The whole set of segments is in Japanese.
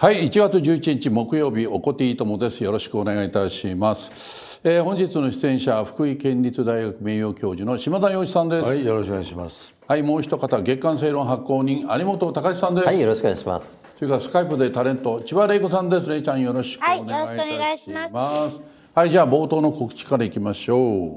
はい、1月11日木曜日おこていともです。よろしくお願いいたします。えー、本日の出演者福井県立大学名誉教授の島田洋一さんです。はい、よろしくお願いします。はい、もう一方月刊正論発行人有本隆さんです。はい、よろしくお願いします。いうかスカイプでタレント千葉玲子さんです。れいちゃんよろしくお願いいたします。はい、よろしくお願いします。はい、じゃあ冒頭の告知からいきましょう。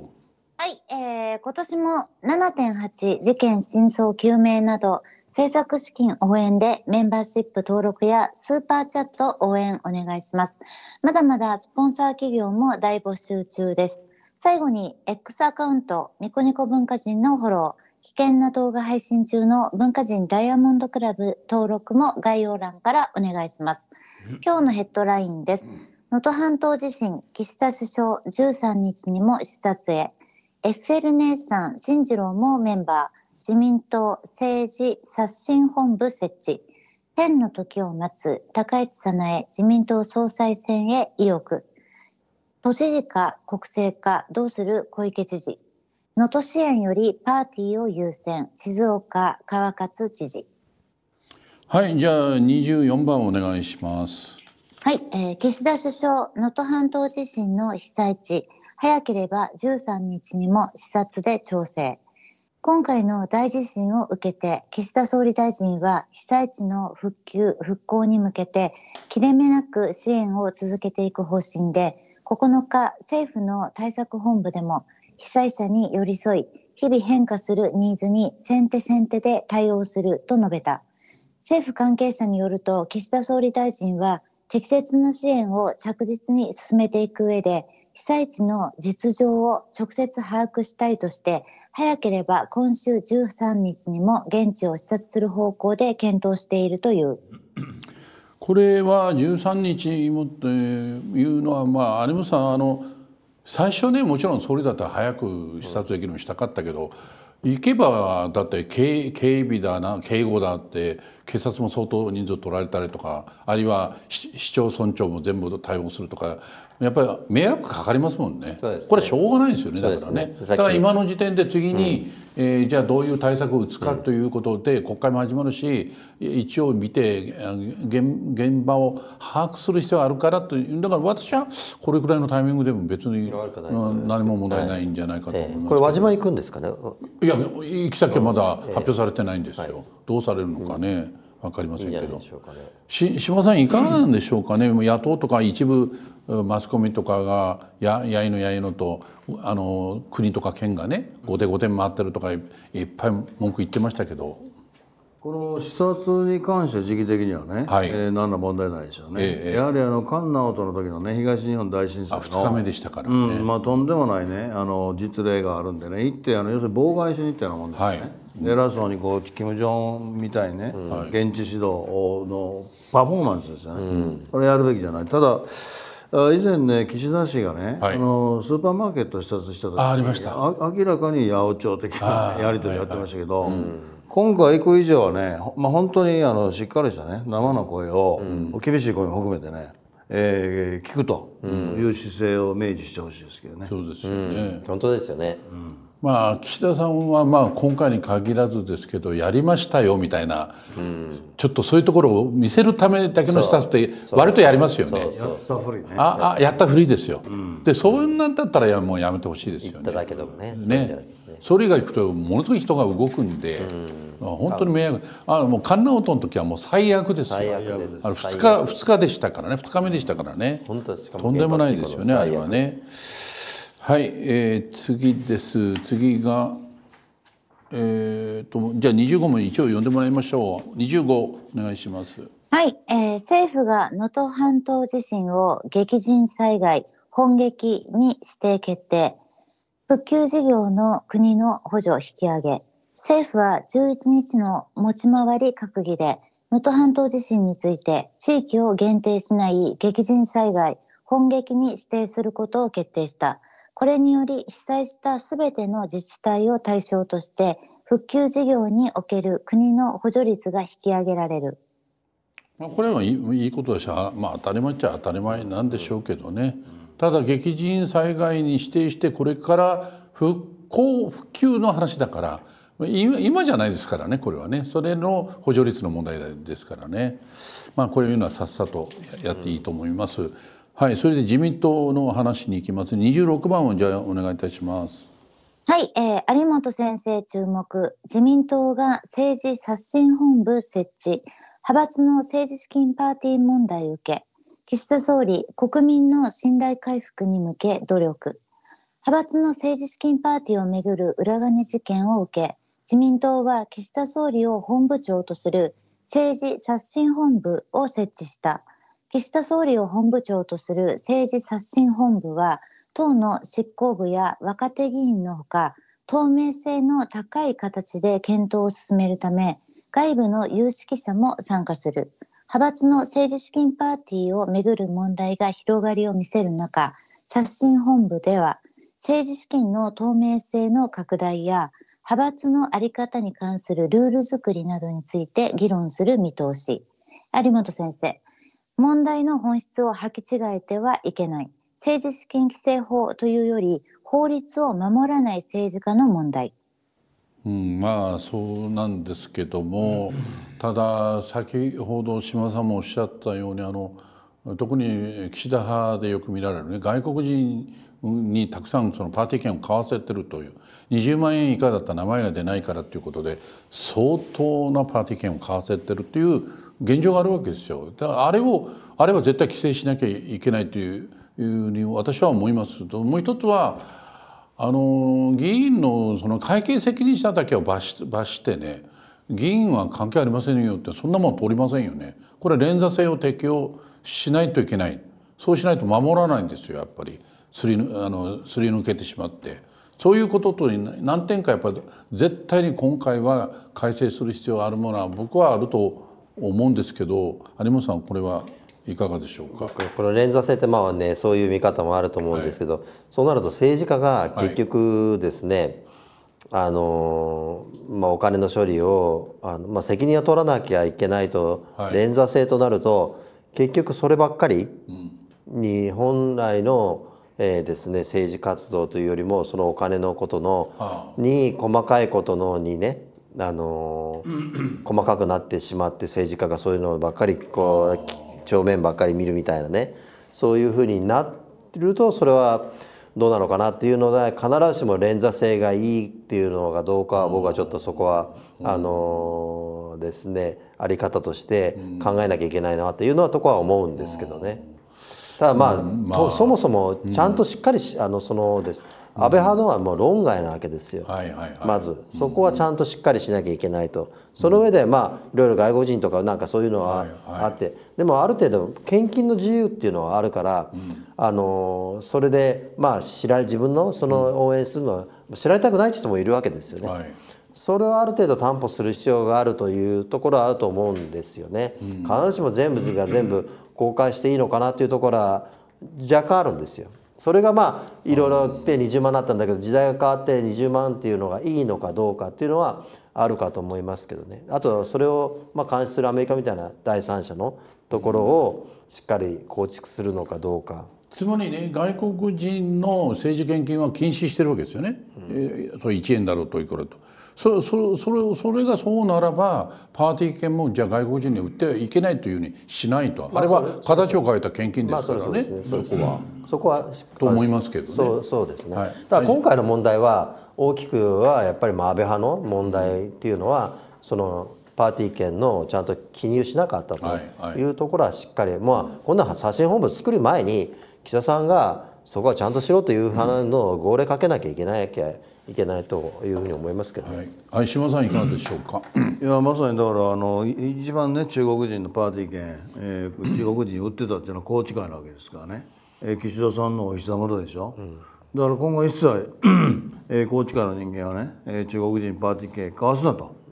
はい、えー、今年も7.8事件真相究明など。制作資金応援でメンバーシップ登録やスーパーチャット応援お願いします。まだまだスポンサー企業も大募集中です。最後に X アカウントニコニコ文化人のフォロー、危険な動画配信中の文化人ダイヤモンドクラブ登録も概要欄からお願いします。今日のヘッドラインです。能登半島地震、岸田首相13日にも視察へ。エッフェル姉さん、進次郎もメンバー。自民党政治刷新本部設置天の時を待つ高市早苗自民党総裁選へ意欲都知事か国政かどうする小池知事能登支援よりパーティーを優先静岡川勝知事はいじゃあ24番お願いしますはい、えー、岸田首相能登半島地震の被災地早ければ13日にも視察で調整今回の大地震を受けて、岸田総理大臣は被災地の復旧・復興に向けて、切れ目なく支援を続けていく方針で、9日、政府の対策本部でも、被災者に寄り添い、日々変化するニーズに先手先手で対応すると述べた。政府関係者によると、岸田総理大臣は、適切な支援を着実に進めていく上で、被災地の実情を直接把握したいとして、早ければ今週13日にも現地を視察する方向で検討しているという。これは13日もというのは、まあ、有本さんあの最初ねもちろん総理だったら早く視察できるようにしたかったけど。行けばだって警備だな警護だって警察も相当人数取られたりとかあるいは市町村長も全部対応するとかやっぱり迷惑かかりますもんね、ね、これしょうがないですよねだからね、ね、だから今の時点で次に、うん、えー、じゃあどういう対策を打つかということで、うん、国会も始まるし一応見て現場を把握する必要があるからというだから私はこれくらいのタイミングでも別に、何も問題ないんじゃないかと思います、はいえー、これ輪島行くんですかねいや行き先はまだ発表されてないんですよ、はい、どうされるのかね、分かりませんけど司馬、さんいかがなんでしょうかね、うん、野党とか一部マスコミとかがややいのやいのとあの国とか県がね後手後手回ってるとかいっぱい文句言ってましたけどこの視察に関して時期的にはね、はい、えー、何ら問題ないですよね、ええ、やはりあの菅直人の時のね東日本大震災の2日目でしたから、ね、うんまあ、とんでもないねあの実例があるんでね行ってあの要するに妨害しに行ったようなもんですね、はい、偉そうにこう金正恩みたいにね、はい、現地指導のパフォーマンスですよね、うん、これやるべきじゃないただ以前ね岸田氏がね、はい、あのスーパーマーケット視察した時にありました明らかに八百長的なやり取りやってましたけど、はいはいはいうん今回行く以上はね、まあ、本当にあのしっかりしたね生の声を、うん、厳しい声も含めてね、えー、聞くという姿勢を明示してほしいですけどね。そうですよね、本当ですよね、まあ、岸田さんはまあ今回に限らずですけどやりましたよみたいな、うん、ちょっとそういうところを見せるためだけのスタッフって割とやりますよね。やったふりああやったふりですよ。うん、でそんなんだったらやもうやめてほしいですよね。だけどねねそれ以外行くとものすごい人が動くんで、うん、本当に迷惑あのもうカンナの時はもう最悪ですよ最悪ですあの 2, 日2日でしたからね2日目でしたからね、うん、とんでもないですよねあれはねはい、えー、次です次がえーと、じゃあ25も一応読んでもらいましょう25お願いしますはい、えー、政府が能登半島地震を激甚災害本撃に指定決定復旧事業の国の補助引き上げ、政府は11日の持ち回り閣議で、能登半島地震について地域を限定しない激甚災害、本撃に指定することを決定した。これにより被災したすべての自治体を対象として復旧事業における国の補助率が引き上げられる。これはいいことだし、まあ、当たり前っちゃ当たり前なんでしょうけどね。うんただ激甚災害に指定してこれから復興復旧の話だから今じゃないですからねこれはねそれの補助率の問題ですからねまあこれいうのはさっさとやっていいと思います。はい、それで自民党の話に行きます。26番をじゃあお願いいたします。はい、えー、有本先生注目。自民党が政治刷新本部設置。派閥の政治資金パーティー問題受け。岸田総理、国民の信頼回復に向け努力。派閥の政治資金パーティーをめぐる裏金事件を受け、自民党は岸田総理を本部長とする政治刷新本部を設置した。岸田総理を本部長とする政治刷新本部は、党の執行部や若手議員のほか、透明性の高い形で検討を進めるため、外部の有識者も参加する。派閥の政治資金パーティーをめぐる問題が広がりを見せる中刷新本部では政治資金の透明性の拡大や派閥の在り方に関するルール作りなどについて議論する見通し有本先生問題の本質を履き違えてはいけない政治資金規正法というより法律を守らない政治家の問題うん、まあそうなんですけども、ただ先ほど島さんもおっしゃったようにあの特に岸田派でよく見られるね外国人にたくさんそのパーティー券を買わせてるという20万円以下だったら名前が出ないからということで相当なパーティー券を買わせてるという現状があるわけですよ。だからあれをあれは絶対規制しなきゃいけないというふうに私は思います。もう一つはあの議員のその会計責任者だけを罰し罰してね議員は関係ありませんよってそんなもん通りませんよねこれ連座制を適用しないといけないそうしないと守らないんですよやっぱりすりあのすり抜けてしまってそういうことと何点かやっぱり絶対に今回は改正する必要があるものは僕はあると思うんですけど有本さんこれはいかがでしょうかこの連座制ってまあねそういう見方もあると思うんですけど、はい、そうなると政治家が結局ですね、はい、あのまあ、お金の処理をあの、まあ、責任を取らなきゃいけないと、連座制となると結局そればっかりに本来の、えー、ですね、政治活動というよりもそのお金のことのに細かいことのにねあの 細かくなってしまって政治家がそういうのばっかりこう帳面ばっかり見るみたいなねそういうふうになってるとそれはどうなのかなっていうので必ずしも連座性がいいっていうのがどうかは僕はちょっとそこは、うん、あのー、ですねあり方として考えなきゃいけないなっていうのはとこは思うんですけどね。ただまあ、まあ、そもそもちゃんとしっかりし、あのそのです安倍派のはもう論外なわけですよ、まずそこはちゃんとしっかりしなきゃいけないと、その上でまあいろいろ外国人とかなんかそういうのはあって、でもある程度献金の自由っていうのはあるから、あのそれでまあ知ら自分のその応援するのは知られたくない人もいるわけですよね。それはある程度担保する必要があるというところはあると思うんですよね。必ずしも全部が全部公開していいのかなというところは若干あるんですよ。それがまあいろいろって20万だなったんだけど時代が変わって20万っていうのがいいのかどうかっていうのはあるかと思いますけどねあとそれをまあ監視するアメリカみたいな第三者のところをしっかり構築するのかどうか。つまりね外国人の政治献金は禁止してるわけですよね、うん、えー、それ1円だろうといくらと。そそそれそれがそうならばパーティー券もじゃあ外国人に売ってはいけないというふうにしないと、まあ、あれは形を変えた献金ですからね,、そこは。そこはと思いますけどね。そうそうですね、はい、だから今回の問題は大きくはやっぱりまあ安倍派の問題っていうのはそのパーティー券のちゃんと記入しなかったというところはしっかり、はいはい、まあ、こんな刷新本部作る前に岸田さんがそこはちゃんとしろという話の号令かけなきゃいけないわけ。うんいけないというふうに思いますけど、はい、島さんいかがでしょうかいやまさにだからあの一番ね中国人のパーティー券、えー、中国人に売ってたっていうのは宏池会なわけですからね、えー、岸田さんのお膝元でしょ、うん、だから今後一切宏池会の人間はね、えー、中国人パーティー券買わすなと。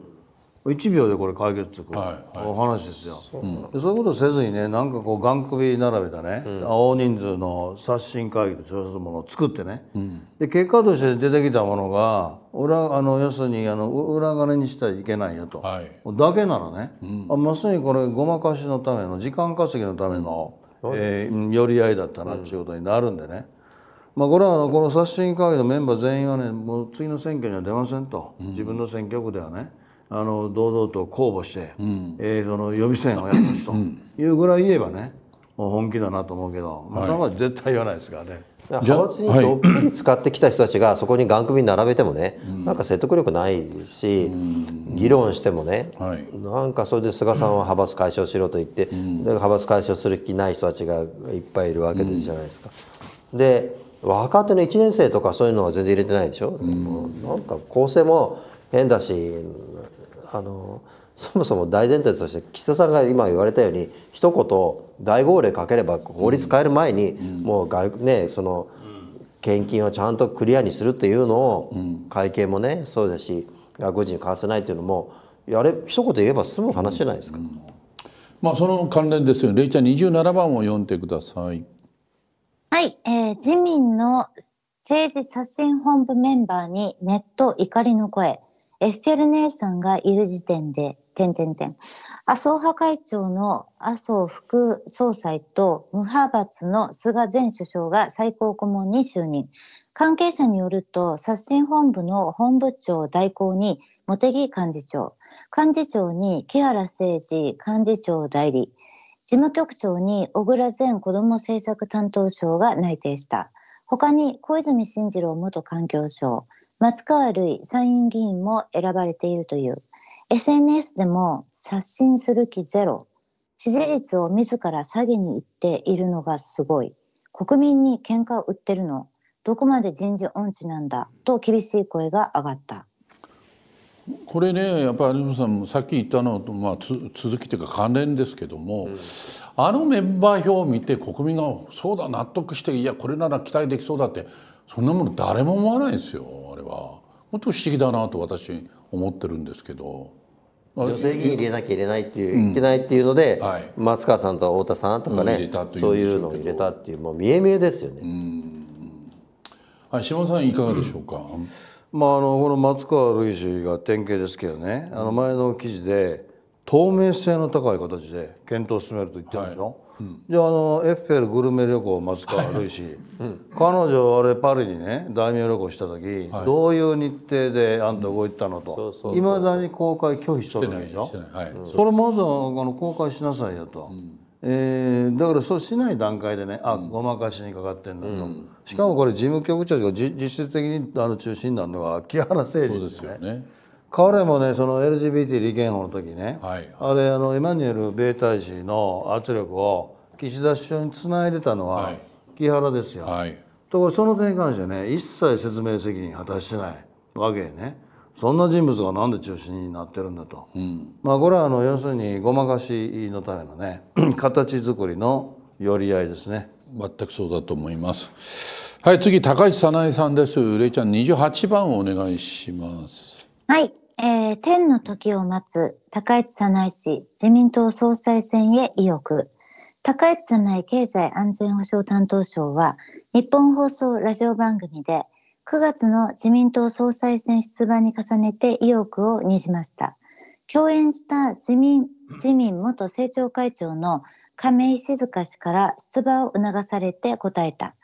1秒でこれ解決する、はいはい、お話ですよ、うん、でそういうことせずにねなんかこうん首並べたね、うん、大人数の刷新会議と称するものを作ってね、うん、で結果として出てきたものが裏あの要するにあの裏金にしたらいけないよと、はい、だけならね、あまさにこれごまかしのための時間稼ぎのための、えー、寄り合いだったなっていうことになるんでね、まあ、これはあのこの刷新会議のメンバー全員はねもう次の選挙には出ませんと、自分の選挙区ではね。あの堂々と公募して、うん、えー、その予備選をやる人というぐらい言えばね、もう本気だなと思うけど、まあ、それは絶対言わないですからね。派閥にどっぷり使ってきた人たちがそこにがん首並べてもね、なんか説得力ないし、うん、議論してもね、はい、なんかそれで菅さんは派閥解消しろと言って、うん、派閥解消する気ない人たちがいっぱいいるわけじゃないですか。で若手の1年生とかそういうのは全然入れてないでしょ、うん、なんか構成も変だしあのそもそも大前提として岸田さんが今言われたように一言大号令かければ法律変える前に、もう外、ね、その献金をちゃんとクリアにするっていうのを、会計もねそうだし外国人に買わせないっていうのもやれ一言言えば済む話じゃないですか。うんうんまあ、その関連ですよね。レイちゃん、27番を読んでください。はい、えー、自民の政治刷新本部メンバーにネット怒りの声。エッフェル姉さんがいる時点で、点点点。麻生派会長の麻生副総裁と無派閥の菅前首相が最高顧問に就任。関係者によると、刷新本部の本部長代行に茂木幹事長、幹事長に木原誠二幹事長代理、事務局長に小倉前子ども政策担当相が内定した。他に小泉進次郎元環境省、松川るい参院議員も選ばれているという SNS でも刷新する気ゼロ支持率を自ら下げに行っているのがすごい国民に喧嘩を売ってるのどこまで人事音痴なんだと厳しい声が上がったこれねやっぱり有村さんもさっき言ったのと、まあ、続きというか関連ですけども、うん、あのメンバー表を見て国民がそうだ納得していやこれなら期待できそうだってそんなもの誰も思わないですよあれは。本当不思議だなと私思ってるんですけど。女性議員入れなきゃいけないっていう、うん、いけないっていうので、はい、松川さんと太田さんとかね、うん、そういうのを入れたっていうもう見え見えですよね。はい、島さんいかがでしょうか。まあ、あのこの松川るい氏が典型ですけどね、あの前の記事で透明性の高い形で検討を進めると言ってるんでしょ、はいうん、じゃあのエッフェルグルメ旅行松川るい氏、うん、彼女あれパリにね大名旅行した時、はい、どういう日程であんた動いたのといま、うん、だに公開拒否しとるんでしょ、それまずはあの公開しなさいよと。うんえー、だからそうしない段階でねあごまかしにかかってんだと、うん、しかもこれ事務局長が実質的にあの中心なのは木原誠二ですね。すね彼もねその LGBT 利権法の時ね、はいはい、あれあのエマニュエル米大使の圧力を岸田首相につないでたのは木原ですよ。はい、ところその点に関してね一切説明責任果たしてないわけね。そんな人物がなんで中心になってるんだと、うん、まあこれはあの要するにごまかしのためのね 形作りの寄り合いですね全くそうだと思いますはい次高橋早苗さんですれいちゃん28番をお願いしますはいえー、天の時を待つ高市早苗氏自民党総裁選へ意欲高市早苗経済安全保障担当相は日本放送ラジオ番組で「9月の自民党総裁選出馬に重ねて意欲をにじました。共演した自民自民元政調会長の亀井静香氏から出馬を促されて答えた。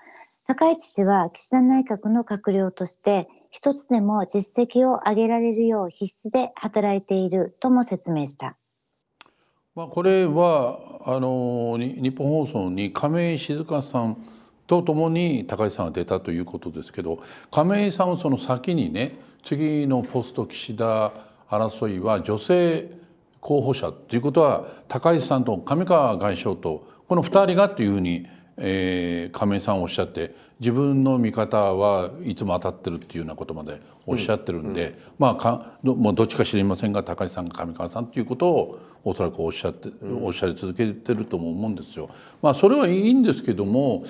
高市氏は岸田内閣の閣僚として一つでも実績を上げられるよう必死で働いているとも説明した。まあ、これはあの日本放送に亀井静香さんとともに高市さんは出たということですけど亀井さんはその先にね次のポスト岸田争いは女性候補者ということは高市さんと上川外相とこの2人がというふうに、えー、亀井さんおっしゃって自分の見方はいつも当たってるっていうようなことまでおっしゃってるんで、うんうん、まあかどもうどっちか知りませんが高橋さんか上川さんっていうことをおそらくおっしゃって、おっしゃり続けてるとも思うんですよ。まあ、それはいいんですけども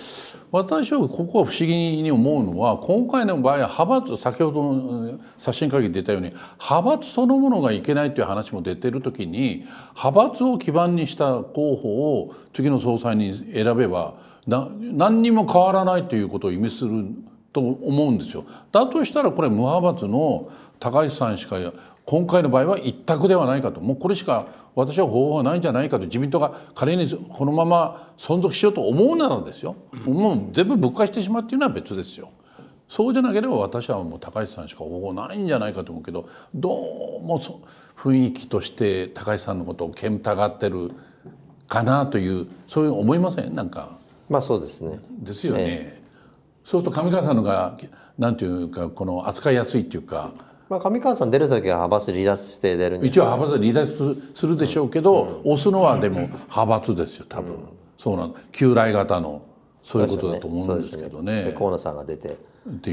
私はここは不思議に思うのは今回の場合は派閥先ほどの刷新会議で出たように派閥そのものがいけないという話も出てる時に派閥を基盤にした候補を次の総裁に選べば何にも変わらないということを意味すると思うんですよ。だとしたらこれ無派閥の高橋さんしか今回の場合は一択ではないかともうこれしか私は方法はないんじゃないかと自民党が仮にこのまま存続しようと思うならですよ、もう全部ぶっ壊してしまうっていうのは別ですよ。そうじゃなければ私はもう高橋さんしか方法ないんじゃないかと思うけどどうも雰囲気として高橋さんのことを煙たがってるかなというそういう思いませんなんか。まあそうですね。ですよね。えそうすると上川さんのがなんていうかこの扱いやすいっていうか。まあ上川さん出る時は派閥離脱して出るんです一応派閥離脱するでしょうけど、うん、押すのはでも派閥ですよ多分、うん、そうなん旧来型のそういうことだと思うんですけどね。ねね河野さんが出て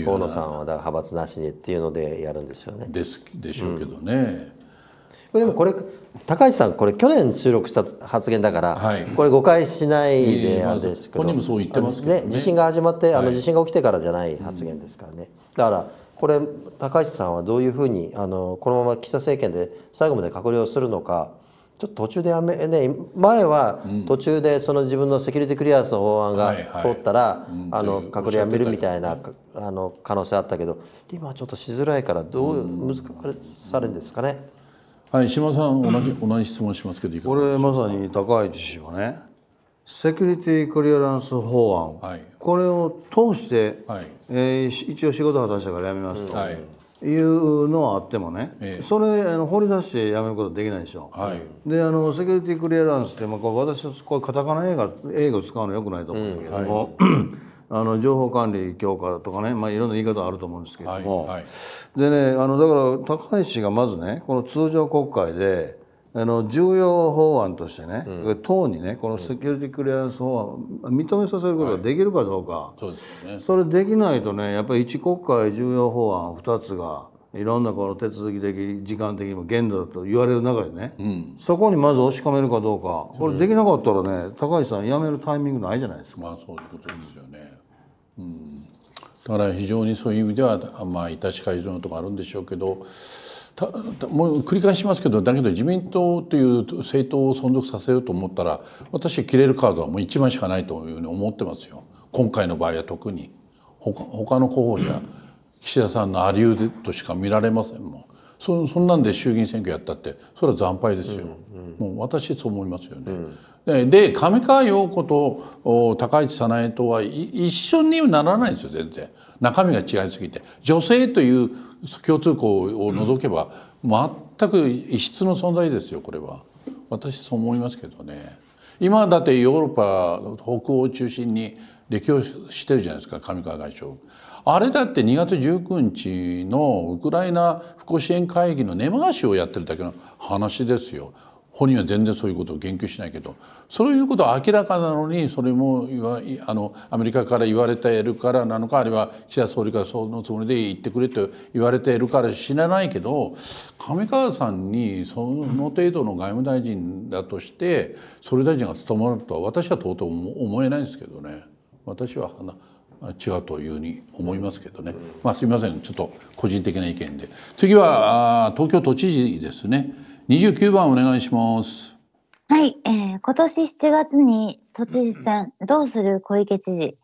河野さんはだから派閥なしにっていうのでやるんですよね。ですでしょうけどね。うんこれでもこれ高橋さんこれ去年収録した発言だから、はい、これ誤解しないであれですけど、えー、そう言ってますね、ね、地震が始まって、あの地震が起きてからじゃない発言ですからね、うん、だからこれ高橋さんはどういうふうにあのこのまま岸田政権で最後まで閣僚するのかちょっと途中でやめね前は途中でその自分のセキュリティクリアランスの法案が通ったら、うんはいはい、あの閣僚やめるみたいなあの可能性あったけど今はちょっとしづらいからどう難されるんですかね。はい島さん同じ 同じ質問しますけどいかがでかこれまさに高市氏はねセキュリティクリアランス法案、はい、これを通して、はい、えー、一応仕事果たしたからやめますと。はいいうのはあってもね、ええ、それあの掘り出してやめることできないでしょ、はい、であのセキュリティクリアランスって、まあ、こう私こうカタカナ英語英語使うのよくないと思うんだけども、うんはい あの情報管理強化とかね、まあ、いろんな言い方あると思うんですけれども、はいはい、でねあのだから高橋がまずねこの通常国会であの重要法案としてね、うん、党にねこのセキュリティクリアランス法案認めさせることができるかどうか、はい、そうですね、それできないとねやっぱり1国会重要法案2つがいろんなこの手続き的時間的にも限度だと言われる中でね、うん、そこにまず押し込めるかどうかこれできなかったらね、高橋さん辞めるタイミングないじゃないですか。まあそういうことですよねうん、だから非常にそういう意味ではまあ致し方のとこあるんでしょうけどたもう繰り返しますけどだけど自民党という政党を存続させようと思ったら私切れるカードはもう一枚しかないというふうに思ってますよ今回の場合は特に他他の候補者岸田さんのありうでとしか見られませんもんそそんなんで衆議院選挙やったってそれは惨敗ですよ、うんうん、もう私そう思いますよね。うんで上川陽子と高市早苗とは一緒にならないんですよ全然中身が違いすぎて女性という共通項を除けば、全く異質の存在ですよこれは私そう思いますけどね今だってヨーロッパ北欧を中心に歴訪してるじゃないですか上川外相あれだって2月19日のウクライナ復興支援会議の根回しをやってるだけの話ですよ本人は全然そういうことを言及しないけどそういうことは明らかなのにそれもあのアメリカから言われているからなのかあるいは岸田総理からそのつもりで言ってくれと言われているから知らないけど上川さんにその程度の外務大臣だとして総理大臣が務まるとは私はとうとう思えないですけどね私は違うというふうに思いますけどね、まあ、すみませんちょっと個人的な意見で次は東京都知事ですね。29番お願いします。はい、えー、今年7月に都知事選、どうする小池知事、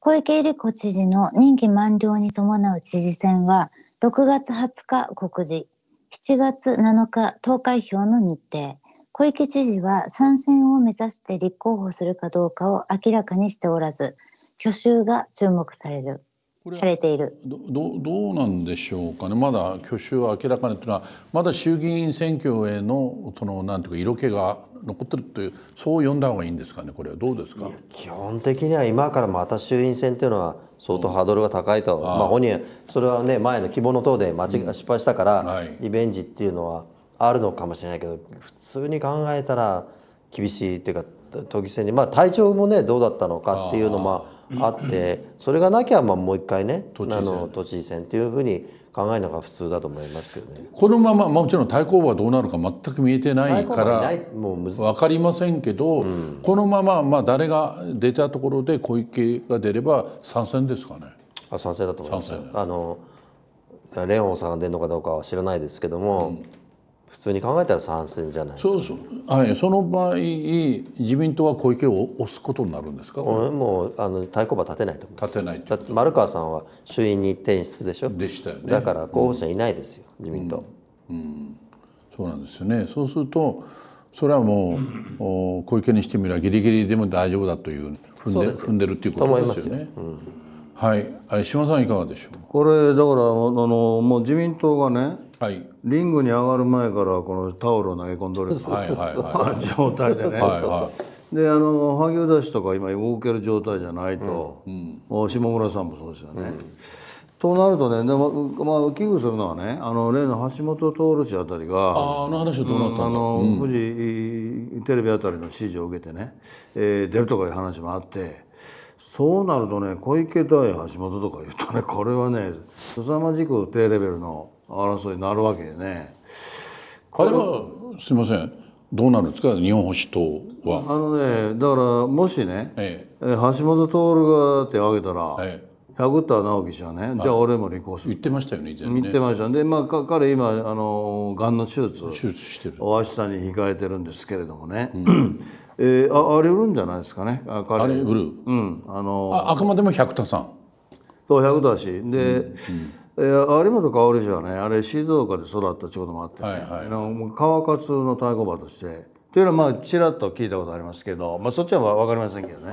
小池百合子知事の任期満了に伴う知事選は、6月20日告示、7月7日投開票の日程、小池知事は参戦を目指して立候補するかどうかを明らかにしておらず、去就が注目される。されているどどうなんでしょうかねまだ去就は明らかにというのはまだ衆議院選挙へのそのなんていうか色気が残ってるというそう呼んだ方がいいんですかねこれはどうですか基本的には今からまた衆院選というのは相当ハードルが高いと、うん、まあ、本人それはね前の希望の党で間違、うん、失敗したから、はい、リベンジっていうのはあるのかもしれないけど普通に考えたら厳しいというか都議選にまあ体調もねどうだったのかっていうのもあって、それがなきゃまあもう一回ねあの都知事選っていうふうに考えるのが普通だと思いますけどね。このまま、まあ、もちろん対抗馬はどうなるか全く見えてないから分かりませんけど、うん、このまま、まあ、誰が出たところで小池が出れば参戦ですかね。あ参戦だと思います。あの蓮舫さんが出るのかどうかは知らないですけども、うん普通に考えたら賛成じゃないですか、ね、そうそうはいその場合自民党は小池を押すことになるんですかもうあの太鼓判立てないと思う立てないだって丸川さんは衆院に転出でしょでしたよねだから候補者いないですよ、うん、自民党、うん、うん、そうなんですよねそうするとそれはもう、お小池にしてみればギリギリでも大丈夫だという踏んで踏んでるっていうことですよね。うん、はい、島さんいかがでしょう。これだからあのもう自民党がねはい、リングに上がる前からこのタオルを投げ込んどる状態でね。はいはいであの萩生田氏とか今動ける状態じゃないと、うんうん、下村さんもそうですよね。うん、となるとねでも、まあ、危惧するのはねあの例の橋本徹氏あたりがあの話どうなったの、うん、テレビあたりの指示を受けてね、えー、出るとかいう話もあってそうなるとね小池対橋本とか言うとねこれはね凄まじく低レベルの。争いになるわけでね。これはすみませんどうなるんですか日本保守党は。あのねだからもしね、ええ、橋本徹が手を挙げたら、ええ、百田直樹じゃねじゃあ俺も離婚する言ってましたよね以前ね言ってましたで、まあ、彼今あのがんの手術手術してるお明日に控えてるんですけれどもね、うん、えー、ああり得るんじゃないですかねあ彼あれ売る、うん、あのああくまでも百田さんそう百田氏で、うんうんえ有本薫氏はねあれ静岡で育ったちょうどもあって、ね、はいはい、あの川勝の太鼓場としてというのはまあちらっと聞いたことありますけど、まあ、そっちは分かりませんけどねで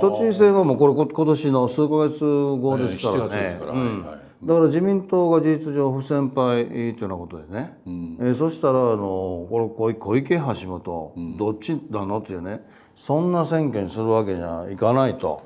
都知事選はもうこれ今年の数か月後ですからね、はい、だから自民党が事実上不先輩というようなことでね、うん、えそしたらあのこれ小池橋本、どっちなのっていうねそんな選挙にするわけにはいかないと。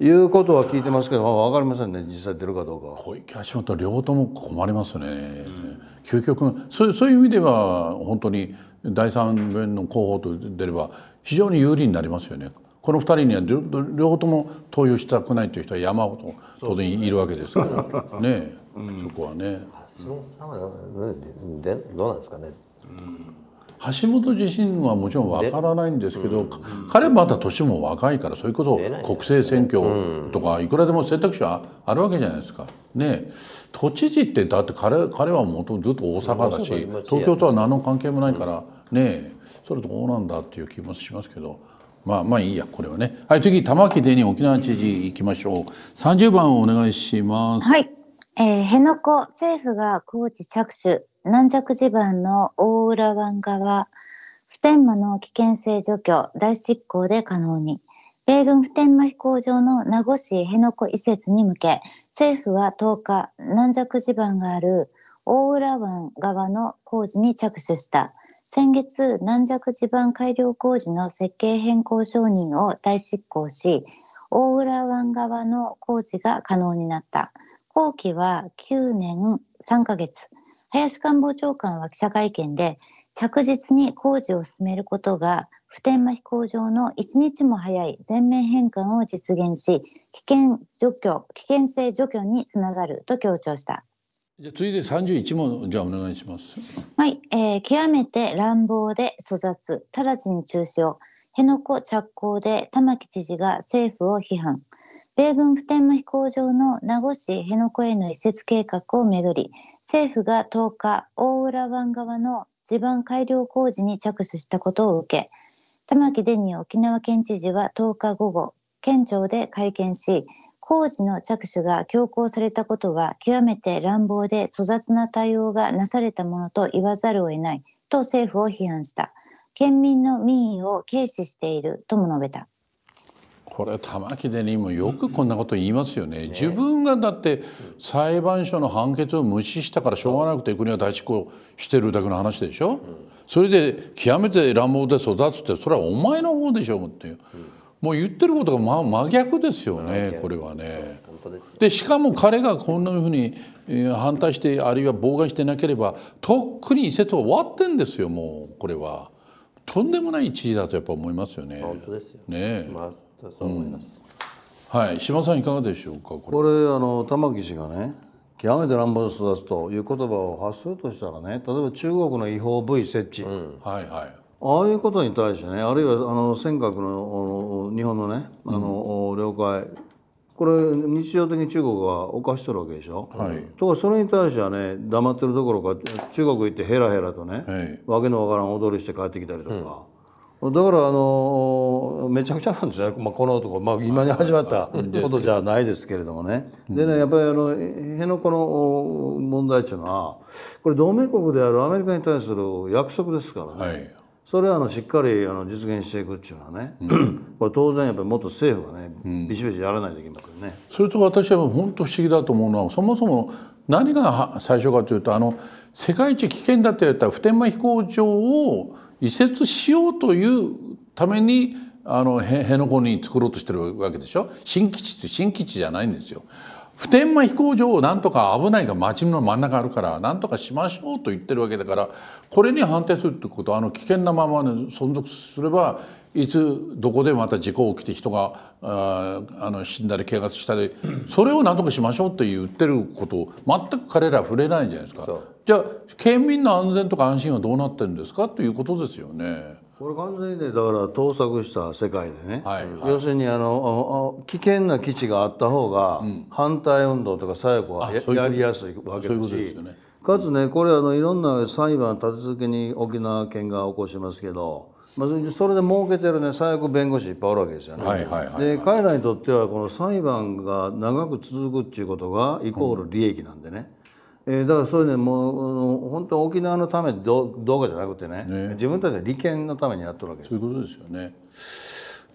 いうことは聞いてますけど、まあ、分かりませんね実際出るかどうか小池橋本両方とも困りますね、うん、究極そうそういう意味では本当に第三弁の候補と出れば非常に有利になりますよねこの二人には両方とも投与したくないという人は山ほど当然いるわけですからねね、うん、そこはね。橋本さんはどうなんですかね、うん橋本自身はもちろんわからないんですけど、うん、彼はまた年も若いからそれこそ国政選挙とかいくらでも選択肢はあるわけじゃないですか。ね都知事ってだって彼彼はもとずっと大阪だし東京とは何の関係もないからねそれどうなんだっていう気もしますけど。まあまあいいやこれはね。はい次玉城デニ沖縄知事行きましょう。三十番お願いします。はい。えー、辺野古政府が工事着手軟弱地盤の大浦湾側、普天間の危険性除去、大執行で可能に。米軍普天間飛行場の名護市辺野古移設に向け、政府は10日、軟弱地盤がある大浦湾側の工事に着手した。先月、軟弱地盤改良工事の設計変更承認を大執行し、大浦湾側の工事が可能になった。工期は9年3ヶ月。林官房長官は記者会見で着実に工事を進めることが普天間飛行場の一日も早い全面返還を実現し危険除去危険性除去につながると強調したじゃ次で31問じゃあお願いしますはい、えー、極めて乱暴で粗雑直ちに中止を辺野古着工で玉城知事が政府を批判米軍普天間飛行場の名護市辺野古への移設計画をめぐり政府が10日、大浦湾側の地盤改良工事に着手したことを受け、玉城デニー沖縄県知事は10日午後、県庁で会見し、工事の着手が強行されたことは極めて乱暴で粗雑な対応がなされたものと言わざるを得ないと政府を批判した。県民の民意を軽視しているとも述べた。これ玉城デニーもよくこんなこと言いますよねね、自分がだって裁判所の判決を無視したからしょうがなくて国は大執行してるだけの話でしょ、うん、それで極めて乱暴で育つってそれはお前の方でしょっていう、うん、もう言ってることが真真逆ですよねこれはね。でしかも彼がこんなふうに反対してあるいは妨害してなければとっくに移設終わってんですよもうこれは。とんでもない知事だとやっぱ思いますよね。本当ですよね。まあそう思います、うん、はい島さんいかがでしょうかこれあの玉木氏がね極めて乱暴に育つという言葉を発するとしたらね例えば中国の違法部位設置、うん、はいはいああいうことに対してねあるいはあの尖閣の日本のねあの、うん、領海これ日常的に中国は犯しとるわけでしょ、はい、とかそれに対してはね黙ってるどころか中国行ってヘラヘラとね、はい、わけのわからん踊りして帰ってきたりとか、だからあのめちゃくちゃなんですね、まあ、このとこ、まあ、今に始まったことじゃないですけれどもね。でねやっぱりあの辺野古の問題っていうのはこれ同盟国であるアメリカに対する約束ですからね、はい、それはあのしっかりあの実現していくっていうのはね、これ当然やっぱりもっと政府がね、うん、ビシビシやらないといけませんね。それと私は本当不思議だと思うのはそもそも何が最初かというとあの世界一危険だって言われた普天間飛行場を移設しようというためにあの辺野古に作ろうとしてるわけでしょ新基地って新基地じゃないんですよ。普天間飛行場をなんとか危ないが町の真ん中あるからなんとかしましょうと言ってるわけだからこれに反対するってことはあの危険なままで存続すればいつどこでまた事故起きて人があの死んだり警察したりそれを何とかしましょうって言ってることを全く彼らは触れないじゃないですかじゃあ県民の安全とか安心はどうなってるんですかということですよね。これ完全にねだから盗作した世界でね、はいはい、要するにあの危険な基地があった方が反対運動とか左翼はやうん、やりやすいわけだし、ね、かつねこれあのいろんな裁判立て続けに沖縄県が起こしますけどまあ、それで儲けてるね最悪弁護士いっぱいおるわけですよね。で彼らにとってはこの裁判が長く続くっていうことがイコール利益なんでね、うん、えー、だからそういうねもう本当沖縄のためどどうかじゃなくてね、ね、自分たちは利権のためにやってるわけですそういうことですよね。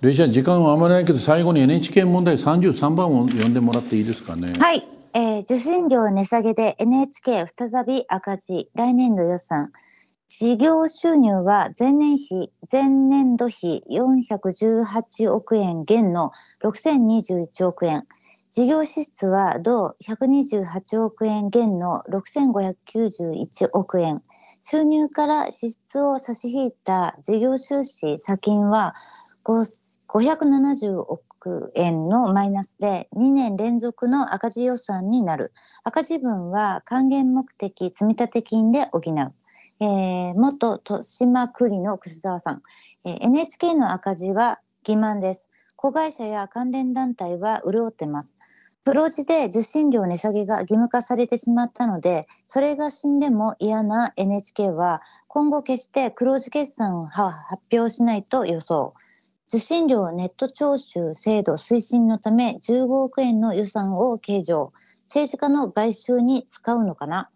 レイゃャ時間はあまりないけど最後に NHK 問題33番を読んでもらっていいですかね。はい、えー、受信料値下げで NHK 再び赤字来年度予算事業収入は前年比、前年度比418億円減の6021億円。事業支出は同128億円減の6591億円。収入から支出を差し引いた事業収支差金は570億円のマイナスで2年連続の赤字予算になる。赤字分は還元目的積立金で補う。えー、元豊島区議の楠沢さん、えー、NHK の赤字は欺瞞です子会社や関連団体は潤ってます黒字で受信料値下げが義務化されてしまったのでそれが死んでも嫌な NHK は今後決して黒字決算を発表しないと予想受信料ネット徴収制度推進のため15億円の予算を計上政治家の買収に使うのかな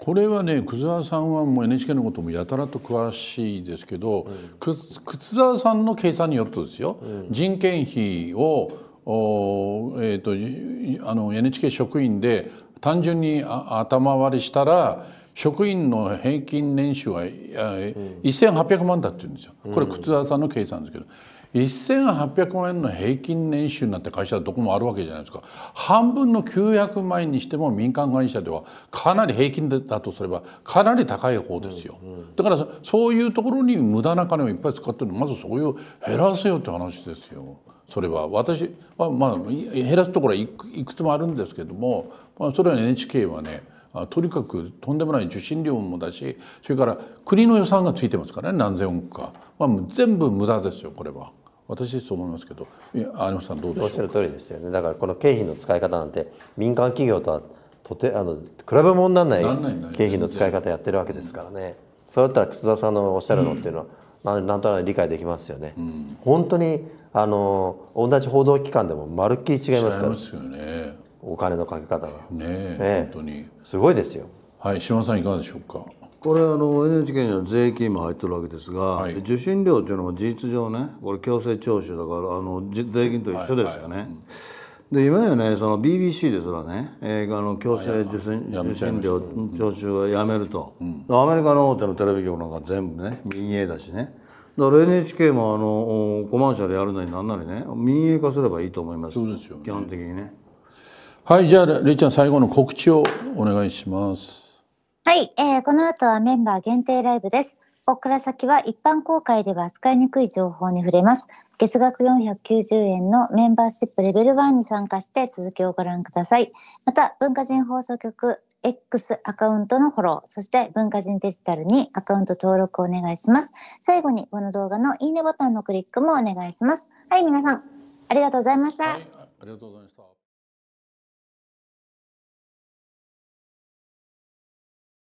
これはね久沢さんはもう NHK のこともやたらと詳しいですけど、うん、沢さんの計算によるとですよ、うん、人件費をお、えーと、あの NHK 職員で単純に頭割りしたら職員の平均年収は、うん、1,800万だって言うんですよこれ久沢さんの計算ですけど。1800万円の平均年収なんて会社はどこもあるわけじゃないですか半分の900万円にしても民間会社ではかなり平均だとすればかなり高い方ですよ、うんうん、だからそういうところに無駄な金をいっぱい使ってるまずそういう減らせよって話ですよそれは私はまあ減らすところはいくつもあるんですけども、まあ、それは NHK はねとにかくとんでもない受信料もだしそれから国の予算がついてますからね何千億か、まあ、全部無駄ですよこれは。私そう思いますけど有馬さんどうでしょうおっしゃる通りですよねだからこの経費の使い方なんて民間企業とはとてあの比べ物にならない経費の使い方やってるわけですからね、そうやったら楠田さんのおっしゃるのっていうのは、うん、なんとなく理解できますよね、うん、本当にあの同じ報道機関でもまるっきり違いますから、ね、お金のかけ方がねね本当にすごいですよはい島さんいかがでしょうかこれあの NHK には税金も入ってるわけですが、はい、受信料っていうのも事実上ねこれ強制徴収だからあの税金と一緒ですよね。はいはいうん、で今やねその BBC ですらね、えー、あの強制受信受信料徴収はやめると、うんうん、アメリカの大手のテレビ局なんか全部ね民営だしねだから NHK もあのコマーシャルやるのになんなりね民営化すればいいと思いますそうですよ、ね、基本的にね。はいじゃあれいちゃん最後の告知をお願いします。はい、えー、この後はメンバー限定ライブです。ここから先は一般公開では扱いにくい情報に触れます。月額490円のメンバーシップレベル1に参加して続きをご覧ください。また、文化人放送局 X アカウントのフォロー、そして文化人デジタルにアカウント登録をお願いします。最後にこの動画のいいねボタンのクリックもお願いします。はい、皆さん、ありがとうございました。はい、ありがとうございました。